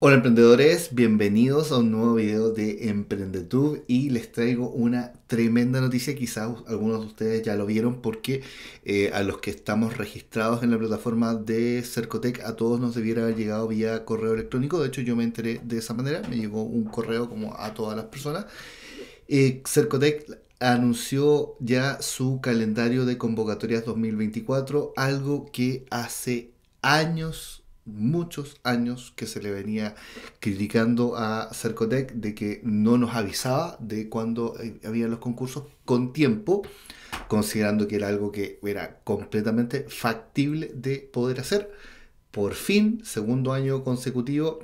Hola emprendedores, bienvenidos a un nuevo video de Emprendetube y les traigo una tremenda noticia, quizás algunos de ustedes ya lo vieron porque eh, a los que estamos registrados en la plataforma de Cercotec a todos nos debiera haber llegado vía correo electrónico, de hecho yo me enteré de esa manera, me llegó un correo como a todas las personas. Eh, Cercotec anunció ya su calendario de convocatorias 2024, algo que hace años muchos años que se le venía criticando a Cercotec de que no nos avisaba de cuando eh, había los concursos con tiempo, considerando que era algo que era completamente factible de poder hacer. Por fin, segundo año consecutivo,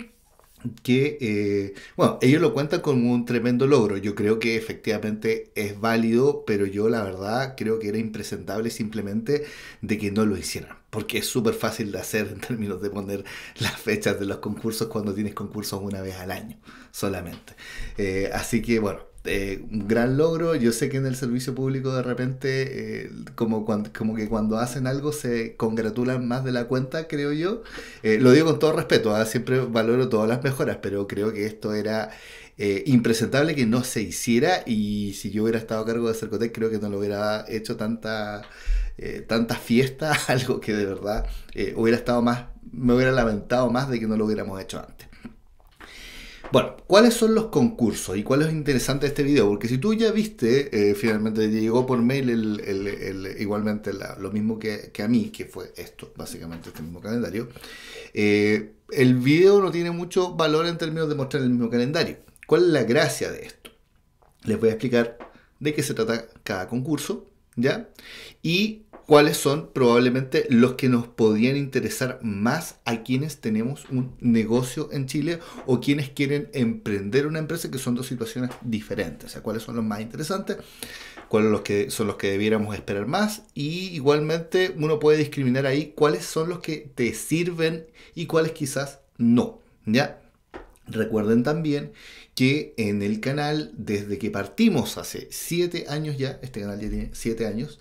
que, eh, bueno, ellos lo cuentan como un tremendo logro. Yo creo que efectivamente es válido, pero yo la verdad creo que era impresentable simplemente de que no lo hicieran porque es súper fácil de hacer en términos de poner las fechas de los concursos cuando tienes concursos una vez al año solamente. Eh, así que bueno, un eh, gran logro. Yo sé que en el servicio público de repente, eh, como, como que cuando hacen algo se congratulan más de la cuenta, creo yo. Eh, lo digo con todo respeto, ¿ah? siempre valoro todas las mejoras, pero creo que esto era impresentable que no se hiciera y si yo hubiera estado a cargo de Cercotec creo que no lo hubiera hecho tanta... tanta fiesta, algo que de verdad hubiera estado más, me hubiera lamentado más de que no lo hubiéramos hecho antes. Bueno, ¿cuáles son los concursos y cuál es interesante de este video? Porque si tú ya viste, eh, finalmente llegó por mail igualmente lo mismo que, a mí, que fue esto, básicamente este mismo calendario. Eh, el video no tiene mucho valor en términos de mostrar el mismo calendario. ¿Cuál es la gracia de esto? Les voy a explicar de qué se trata cada concurso, ¿ya? Y cuáles son probablemente los que nos podían interesar más a quienes tenemos un negocio en Chile o quienes quieren emprender una empresa, que son dos situaciones diferentes. O sea, cuáles son los más interesantes, cuáles son los que, son los que debiéramos esperar más y igualmente uno puede discriminar ahí cuáles son los que te sirven y cuáles quizás no. ¿Ya? Recuerden también que en el canal, desde que partimos hace 7 años ya, este canal ya tiene 7 años,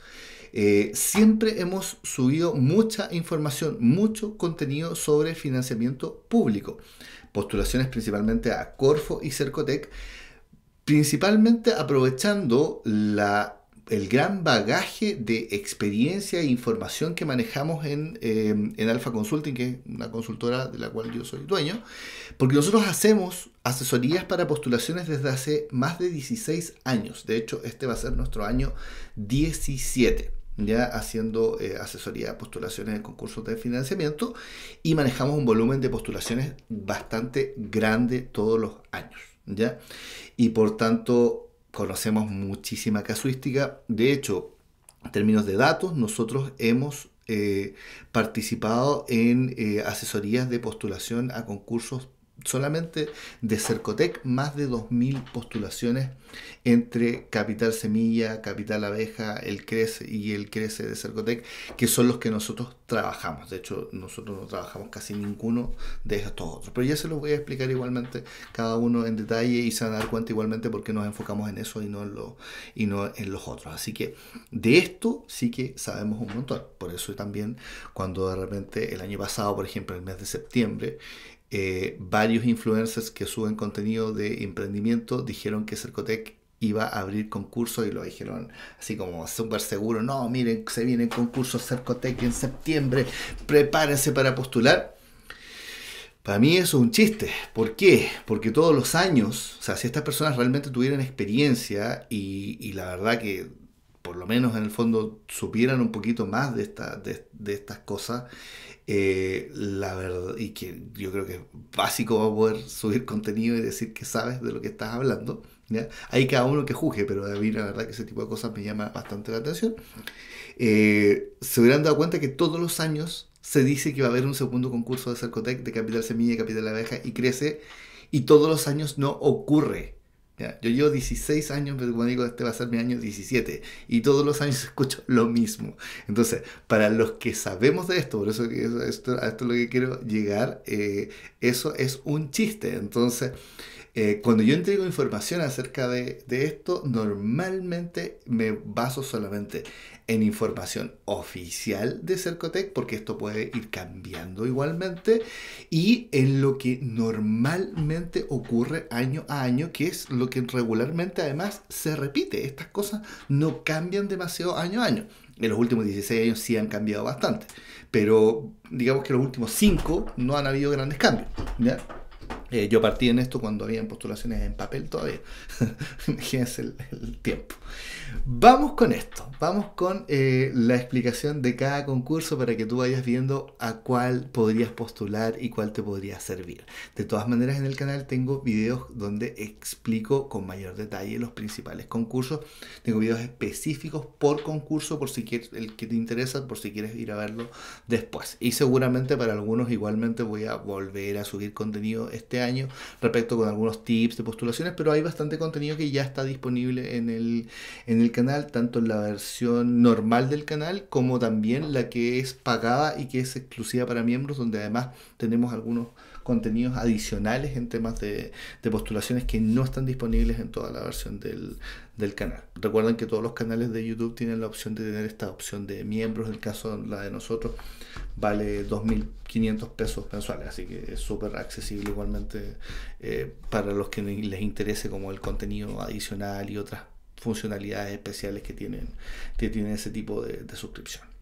eh, siempre hemos subido mucha información, mucho contenido sobre financiamiento público. Postulaciones principalmente a Corfo y Cercotec, principalmente aprovechando el gran bagaje de experiencia e información que manejamos en, eh, en, Alpha Consulting, que es una consultora de la cual yo soy dueño, porque nosotros hacemos asesorías para postulaciones desde hace más de 16 años. De hecho, este va a ser nuestro año 17 ya haciendo eh, asesoría de postulaciones en concursos de financiamiento y manejamos un volumen de postulaciones bastante grande todos los años, ¿ya? Y por tanto conocemos muchísima casuística. De hecho, en términos de datos, nosotros hemos eh, participado en eh, asesorías de postulación a concursos solamente de Cercotec más de 2.000 postulaciones entre Capital Semilla, Capital Abeja, el CRECE y el CRECE de Cercotec, que son los que nosotros trabajamos. De hecho, nosotros no trabajamos casi ninguno de estos otros. Pero ya se los voy a explicar igualmente cada uno en detalle y se van a dar cuenta igualmente por qué nos enfocamos en eso y no en, lo, y no en los otros. Así que de esto sí que sabemos un montón. Por eso también cuando de repente el año pasado, por ejemplo, en el mes de septiembre, eh, varios influencers que suben contenido de emprendimiento dijeron que Cercotec iba a abrir concurso y lo dijeron así como súper seguro, no, miren, se viene el concurso Cercotec en septiembre, prepárense para postular. Para mí eso es un chiste. ¿Por qué? Porque todos los años, o sea, si estas personas realmente tuvieran experiencia y, la verdad que por lo menos en el fondo supieran un poquito más de estas cosas, eh, la verdad, y que yo creo que es básico a poder subir contenido y decir que sabes de lo que estás hablando. Hay cada uno que juzgue, pero a mí la verdad que ese tipo de cosas me llama bastante la atención. Eh, se hubieran dado cuenta que todos los años se dice que va a haber un segundo concurso de Cercotec de Capital Semilla y Capital Abeja y crece, y todos los años no ocurre. Yo llevo 16 años, pero pues, como digo, este va a ser mi año 17. Y todos los años escucho lo mismo. Entonces, para los que sabemos de esto, por eso esto, esto, esto es lo que quiero llegar, eh, eso es un chiste. Entonces, eh, cuando yo entrego información acerca de, esto, normalmente me baso solamente en información oficial de Cercotec, porque esto puede ir cambiando igualmente, y en lo que normalmente ocurre año a año, que es lo que regularmente además se repite. Estas cosas no cambian demasiado año a año. En los últimos 16 años sí han cambiado bastante, pero digamos que en los últimos 5 no han habido grandes cambios. Eh, yo partí en esto cuando habían postulaciones en papel todavía. Imagínense el, tiempo. Vamos con esto. Vamos con eh, la explicación de cada concurso para que tú vayas viendo a cuál podrías postular y cuál te podría servir. De todas maneras, en el canal tengo videos donde explico con mayor detalle los principales concursos. Tengo videos específicos por concurso, por si quieres, el que te interesa, por si quieres ir a verlo después. Y seguramente para algunos igualmente voy a volver a subir contenido este año año respecto con algunos tips de postulaciones, pero hay bastante contenido que ya está disponible en el, en el canal, tanto en la versión normal del canal como también la que es pagada y que es exclusiva para miembros, donde además tenemos algunos contenidos adicionales en temas de, postulaciones que no están disponibles en toda la versión del, canal. Recuerden que todos los canales de YouTube tienen la opción de tener esta opción de miembros. En el caso la de nosotros vale 2.500 pesos mensuales, así que es súper accesible igualmente eh, para los que les interese como el contenido adicional y otras funcionalidades especiales que tienen, que tienen ese tipo de, de suscripción.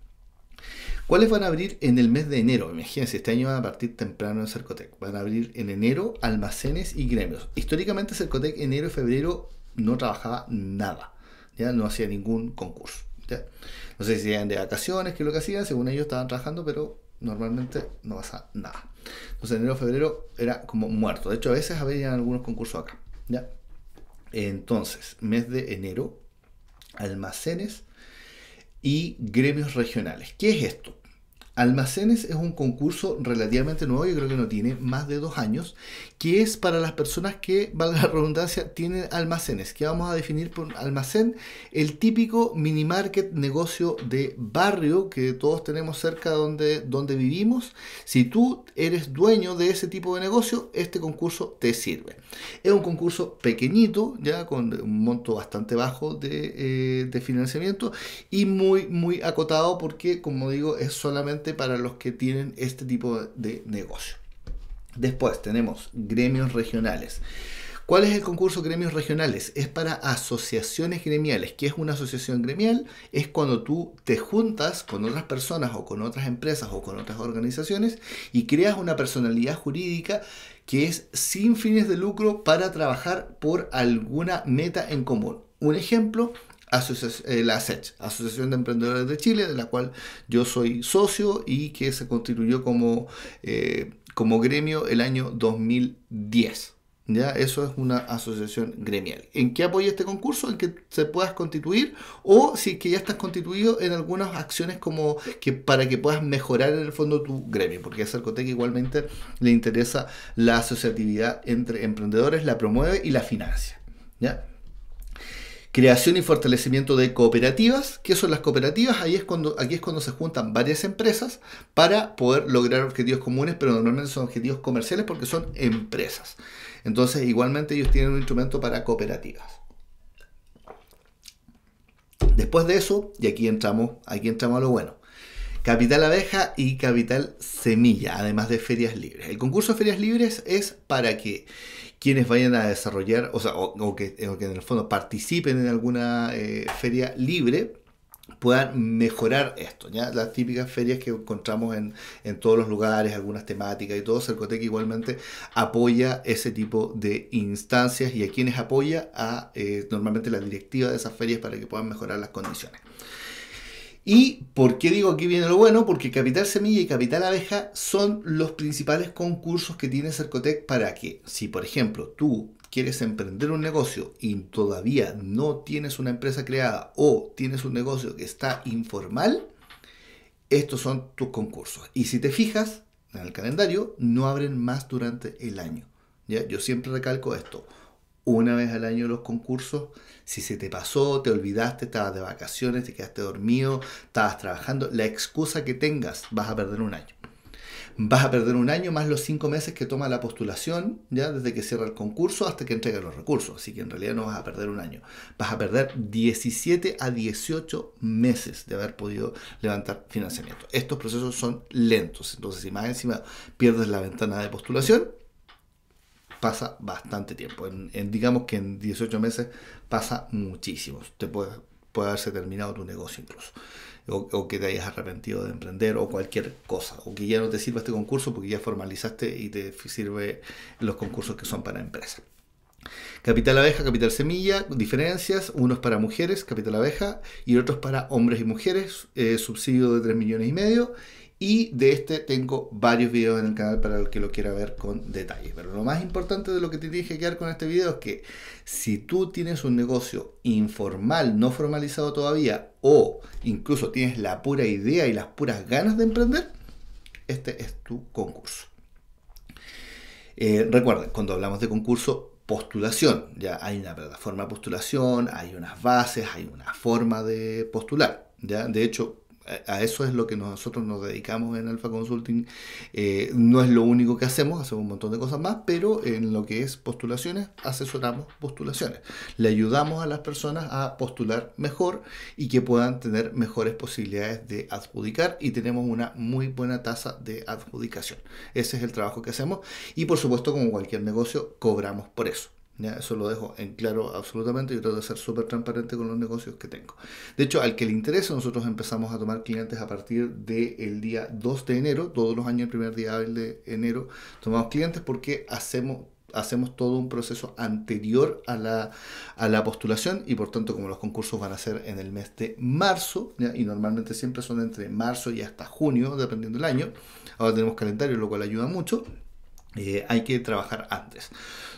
¿Cuáles van a abrir en el mes de enero? Imagínense, este año van a partir temprano en Cercotec. Van a abrir en enero almacenes y gremios. Históricamente Cercotec enero y febrero no trabajaba nada. Ya no hacía ningún concurso. No sé si eran de vacaciones, que es lo que hacían. Según ellos estaban trabajando, pero normalmente no pasa nada. Entonces enero febrero era como muerto. De hecho, a veces habían algunos concursos acá. ¿ya? Entonces, mes de enero, almacenes y gremios regionales. ¿Qué es esto? Almacenes es un concurso relativamente nuevo, yo creo que no tiene más de dos años, que es para las personas que, valga la redundancia, tienen almacenes, que vamos a definir por almacén el típico mini market negocio de barrio que todos tenemos cerca donde, donde vivimos. Si tú eres dueño de ese tipo de negocio, este concurso te sirve. Es un concurso pequeñito, ya con un monto bastante bajo de, eh, de financiamiento y muy, muy acotado porque, como digo, es solamente para los que tienen este tipo de negocio. Después tenemos gremios regionales. ¿Cuál es el concurso gremios regionales? Es para asociaciones gremiales. ¿Qué es una asociación gremial? Es cuando tú te juntas con otras personas o con otras empresas o con otras organizaciones y creas una personalidad jurídica que es sin fines de lucro para trabajar por alguna meta en común. Un ejemplo eh, la ASECH, Asociación de Emprendedores de Chile, de la cual yo soy socio y que se constituyó como, eh, como gremio el año 2010. ¿Ya? Eso es una asociación gremial. ¿En qué apoya este concurso? En que se puedas constituir o si que ya estás constituido en algunas acciones como que para que puedas mejorar en el fondo tu gremio, porque a Cercotec igualmente le interesa la asociatividad entre emprendedores, la promueve y la financia. ¿Ya? creación y fortalecimiento de cooperativas, que son las cooperativas, es cuando, aquí es cuando se juntan varias empresas para poder lograr objetivos comunes, pero normalmente son objetivos comerciales porque son empresas. Entonces, igualmente ellos tienen un instrumento para cooperativas. Después de eso, y aquí entramos, aquí entramos a lo bueno. Capital Abeja y Capital Semilla, además de Ferias Libres. El concurso de Ferias Libres es para que quienes vayan a desarrollar, o sea, o, que, en el fondo participen en alguna eh, feria libre, puedan mejorar esto, ¿ya? Las típicas ferias que encontramos en, todos los lugares, algunas temáticas y todo, Cercotec igualmente apoya ese tipo de instancias y a quienes apoya a eh, normalmente la directiva de esas ferias para que puedan mejorar las condiciones. ¿Y por qué digo aquí viene lo bueno? Porque Capital Semilla y Capital Abeja son los principales concursos que tiene Cercotec para que, si por ejemplo tú quieres emprender un negocio y todavía no tienes una empresa creada o tienes un negocio que está informal, estos son tus concursos. Y si te fijas en el calendario, no abren más durante el año. ¿ya? Yo siempre recalco esto una vez al año los concursos. Si se te pasó, te olvidaste, estabas de vacaciones, te quedaste dormido, estabas trabajando, la excusa que tengas, vas a perder un año. Vas a perder un año más los cinco meses que toma la postulación, ya desde que cierra el concurso hasta que entrega los recursos. Así que en realidad no vas a perder un año. Vas a perder 17 a 18 meses de haber podido levantar financiamiento. Estos procesos son lentos. Entonces, si más encima pierdes la ventana de postulación, pasa bastante tiempo. digamos que en 18 meses pasa muchísimo. Te puede, puede haberse terminado tu negocio incluso. O, que te hayas arrepentido de emprender o cualquier cosa. O que ya no te sirva este concurso porque ya formalizaste y te sirve los concursos que son para empresas. Capital abeja, capital semilla, diferencias, unos para mujeres, capital abeja, y otros para hombres y mujeres, eh, subsidio de 3 millones y medio, y de este tengo varios videos en el canal para el que lo quiera ver con detalle. Pero lo más importante de lo que te dije que quedar con este video es que si tú tienes un negocio informal, no formalizado todavía, o incluso tienes la pura idea y las puras ganas de emprender, este es tu concurso. Eh, recuerden, cuando hablamos de concurso, postulación. Ya hay una plataforma de postulación, hay unas bases, hay una forma de postular. ¿ya? De hecho, a eso es lo que nosotros nos dedicamos en Alpha Consulting. Eh, no es lo único que hacemos, hacemos un montón de cosas más, pero en lo que es postulaciones, asesoramos postulaciones. Le ayudamos a las personas a postular mejor y que puedan tener mejores posibilidades de adjudicar y tenemos una muy buena tasa de adjudicación. Ese es el trabajo que hacemos y por supuesto como cualquier negocio cobramos por eso. Eso lo dejo en claro absolutamente. Yo trato de ser súper transparente con los negocios que tengo. De hecho, al que le interese, nosotros empezamos a tomar clientes a partir del día 2 de enero. Todos los años, el primer día de enero, tomamos clientes porque hacemos hacemos todo un proceso anterior a la, postulación y por tanto como los concursos van a ser en el mes de marzo y normalmente siempre son entre marzo y hasta junio dependiendo del año ahora tenemos calendario lo cual ayuda mucho eh, hay que trabajar antes.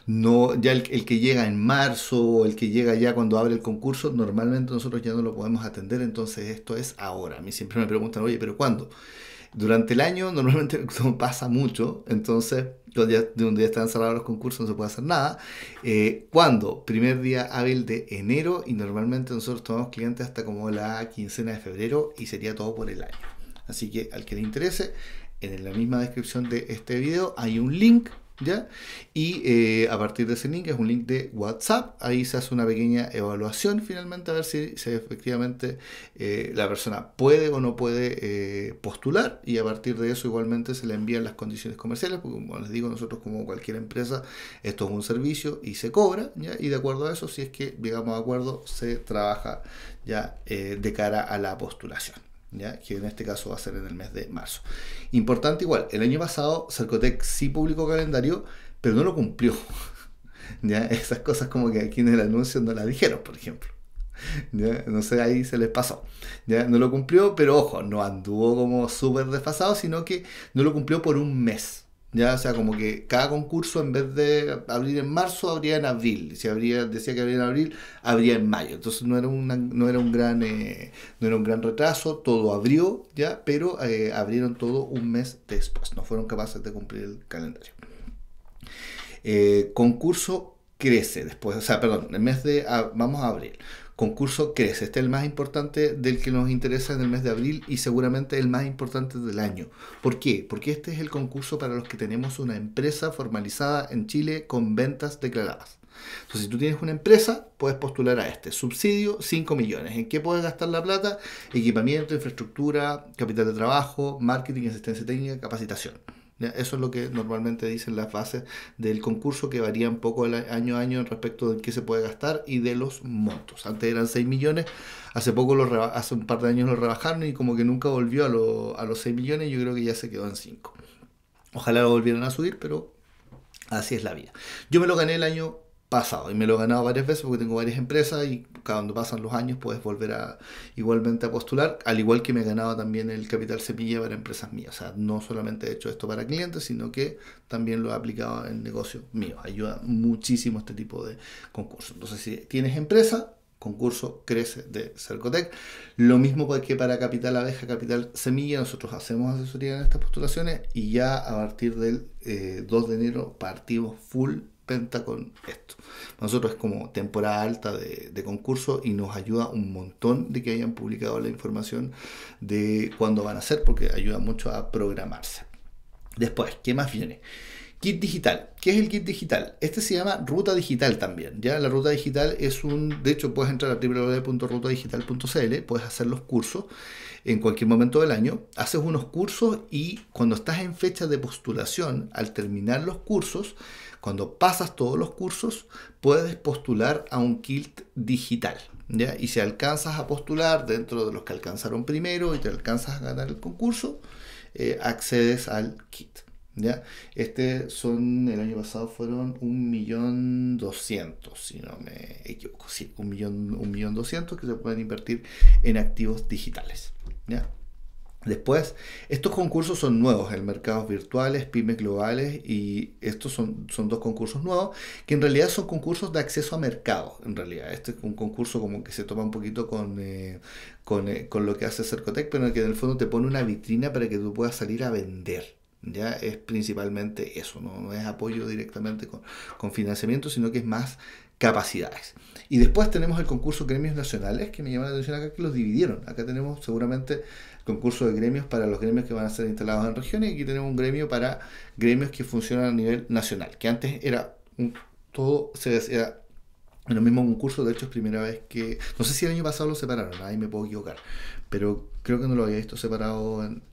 No, ya el, que llega en marzo o el que llega ya cuando abre el concurso, normalmente nosotros ya no lo podemos atender, entonces esto es ahora. A mí siempre me preguntan, oye, pero ¿cuándo? Durante el año normalmente no pasa mucho, entonces de un día están cerrados los concursos no se puede hacer nada. Eh, ¿Cuándo? Primer día hábil de enero y normalmente nosotros tomamos clientes hasta como la quincena de febrero y sería todo por el año. Así que al que le interese, en la misma descripción de este video hay un link ¿Ya? Y eh, a partir de ese link, es un link de WhatsApp, ahí se hace una pequeña evaluación finalmente a ver si, efectivamente eh, la persona puede o no puede eh, postular y a partir de eso igualmente se le envían las condiciones comerciales, porque como les digo, nosotros como cualquier empresa, esto es un servicio y se cobra, ¿ya? Y de acuerdo a eso, si es que llegamos a acuerdo, se trabaja ya de cara a la postulación que en este caso va a ser en el mes de marzo. Importante igual, el año pasado Cercotec sí publicó calendario, pero no lo cumplió. ¿ya? Esas cosas como que aquí en el anuncio no las dijeron, por ejemplo. No sé, ahí se les pasó. ¿ya? No lo cumplió, pero ojo, no anduvo como súper desfasado, sino que no lo cumplió por un mes. Ya, o sea, como que cada concurso en vez de abrir en marzo, abría en abril. Si decía que abría en abril, abría en mayo. Entonces no era, no era, un, gran, eh, era un gran retraso, todo abrió ya, pero eh, abrieron todo un mes después. No fueron capaces de cumplir el calendario. Eh, concurso crece después, o sea, perdón, el mes de, vamos a abril. Concurso crece, este es el más importante del que nos interesa en el mes de abril y seguramente el más importante del año. ¿Por qué? Porque este es el concurso para los que tenemos una empresa formalizada en Chile con ventas declaradas. Entonces, si tú tienes una empresa, puedes postular a este. Subsidio 5 millones. ¿En qué puedes gastar la plata? Equipamiento, infraestructura, capital de trabajo, marketing, asistencia técnica, capacitación. Eso es lo que normalmente dicen las bases del concurso que varían poco año a año respecto de qué se puede gastar y de los montos. Antes eran 6 millones, hace poco, hace un par de años lo rebajaron y como que nunca volvió a, a los 6 millones, yo creo que ya se quedó en 5. Ojalá lo volvieran a subir, pero así es la vida. Yo me lo gané el año pasado. Y me lo he ganado varias veces porque tengo varias empresas y cuando pasan los años puedes volver a igualmente a postular, al igual que me he ganado también el capital semilla para empresas mías. O sea, no solamente he hecho esto para clientes, sino que también lo he aplicado en negocios míos. Ayuda muchísimo este tipo de concursos. Entonces, si tienes empresa, concurso crece de Cercotec. Lo mismo que para Capital Abeja, Capital Semilla, nosotros hacemos asesoría en estas postulaciones y ya a partir del 2 eh, de enero partimos full con esto. nosotros es como temporada alta de, de, concurso y nos ayuda un montón de que hayan publicado la información de cuándo van a ser, porque ayuda mucho a programarse. Después, ¿qué más viene? Kit digital. ¿Qué es el kit digital? Este se llama ruta digital también. Ya la ruta digital es un, de hecho, puedes entrar a www.rutadigital.cl, puedes hacer los cursos en cualquier momento del año, haces unos cursos y cuando estás en fecha de postulación, al terminar los cursos, cuando pasas todos los cursos, puedes postular a un KILT digital. ¿ya? Y si alcanzas a postular dentro de los que alcanzaron primero y te alcanzas a ganar el concurso, eh, accedes al kit. ¿ya? Este son, el año pasado fueron 1.200.000, si no me equivoco. Sí, 1.200.000 que se pueden invertir en activos digitales. ¿ya? Después, estos concursos son nuevos, el mercados virtuales, pymes globales, y estos son, son dos concursos nuevos, que en realidad son concursos de acceso a mercado, en realidad. Este es un concurso como que se toma un poquito con, eh, eh, con, lo que hace Cercotec, pero en el que en el fondo te pone una vitrina para que tú puedas salir a vender. Ya es principalmente eso, no, es apoyo directamente con, con financiamiento, sino que es más capacidades. Y después tenemos el concurso gremios nacionales, que me llama la atención acá que los dividieron. Acá tenemos seguramente el concurso de gremios para los gremios que van a ser instalados en regiones y aquí tenemos un gremio para gremios que funcionan a nivel nacional, que antes era un, todo, se era en lo mismo concurso, de hecho es primera vez que, no sé si el año pasado lo separaron, ahí me puedo equivocar, pero creo que no lo había visto separado en,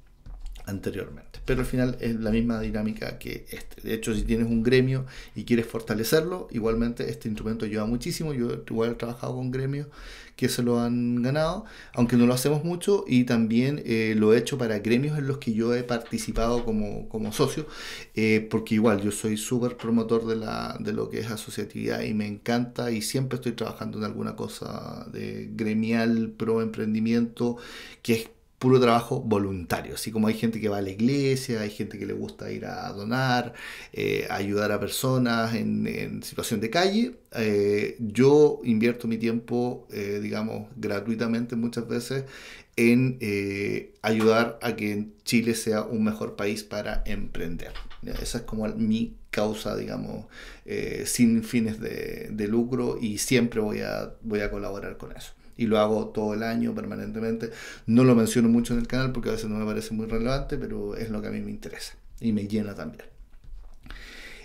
anteriormente. Pero al final es la misma dinámica que este. De hecho, si tienes un gremio y quieres fortalecerlo, igualmente este instrumento ayuda muchísimo. Yo igual he trabajado con gremios que se lo han ganado, aunque no lo hacemos mucho, y también eh, lo he hecho para gremios en los que yo he participado como, socio, eh, porque igual yo soy súper promotor de, la, de lo que es asociatividad y me encanta y siempre estoy trabajando en alguna cosa de gremial, pro emprendimiento, que es puro trabajo voluntario. Así como hay gente que va a la iglesia, hay gente que le gusta ir a donar, eh, ayudar a personas en, situación de calle, eh, yo invierto mi tiempo, eh, digamos, gratuitamente muchas veces en ayudar a que Chile sea un mejor país para emprender. Esa es como mi causa, digamos, sin fines de, de lucro y siempre voy a, voy a colaborar con eso y lo hago todo el año permanentemente. No lo menciono mucho en el canal porque a veces no me parece muy relevante, pero es lo que a mí me interesa y me llena también.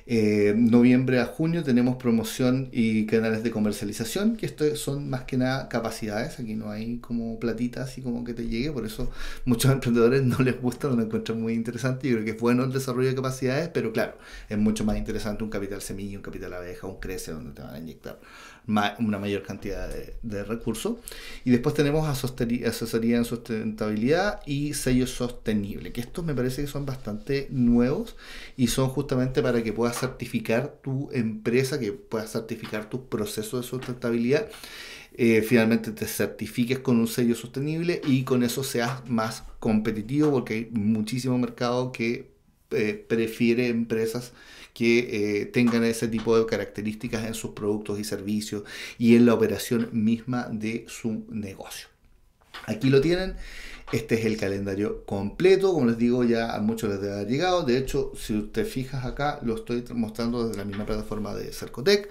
Eh, noviembre a junio tenemos promoción y canales de comercialización, que esto son más que nada capacidades, aquí no hay como platitas y como que te llegue, por eso muchos emprendedores no les gusta, no lo encuentran muy interesante, yo creo que es bueno el desarrollo de capacidades, pero claro, es mucho más interesante un capital semilla, un capital abeja, un crece donde te van a inyectar una mayor cantidad de, de, recursos. Y después tenemos asesoría en sustentabilidad y sello sostenible, que estos me parece que son bastante nuevos y son justamente para que puedas certificar tu empresa, que puedas certificar tus procesos de sustentabilidad, eh, finalmente te certifiques con un sello sostenible y con eso seas más competitivo porque hay muchísimo mercado que eh, prefiere empresas que eh, tengan ese tipo de características en sus productos y servicios y en la operación misma de su negocio. Aquí lo tienen. Este es el calendario completo, como les digo, ya a muchos les debe llegado. De hecho, si usted fijas acá, lo estoy mostrando desde la misma plataforma de Cercotec.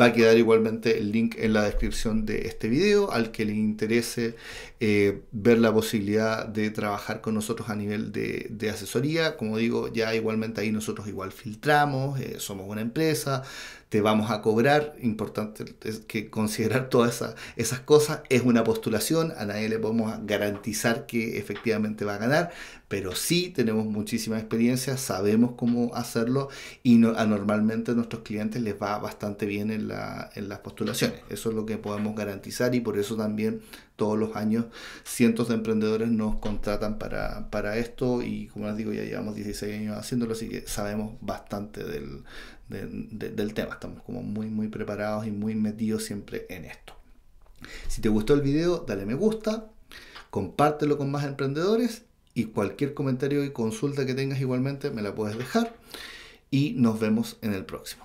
Va a quedar igualmente el link en la descripción de este video al que le interese eh, ver la posibilidad de trabajar con nosotros a nivel de, asesoría. Como digo, ya igualmente ahí nosotros igual filtramos, eh, somos una empresa, te vamos a cobrar. Importante que considerar todas esas cosas. Es una postulación, a nadie le podemos garantizar que efectivamente va a ganar, pero sí tenemos muchísima experiencia, sabemos cómo hacerlo y normalmente a nuestros clientes les va bastante bien en las postulaciones. Eso es lo que podemos garantizar y por eso también todos los años cientos de emprendedores nos contratan para, para esto y como les digo ya llevamos 16 años haciéndolo, así que sabemos bastante del, tema. Estamos como muy, muy preparados y muy metidos siempre en esto. Si te gustó el video, dale me gusta, compártelo con más emprendedores y cualquier comentario y consulta que tengas igualmente me la puedes dejar y nos vemos en el próximo.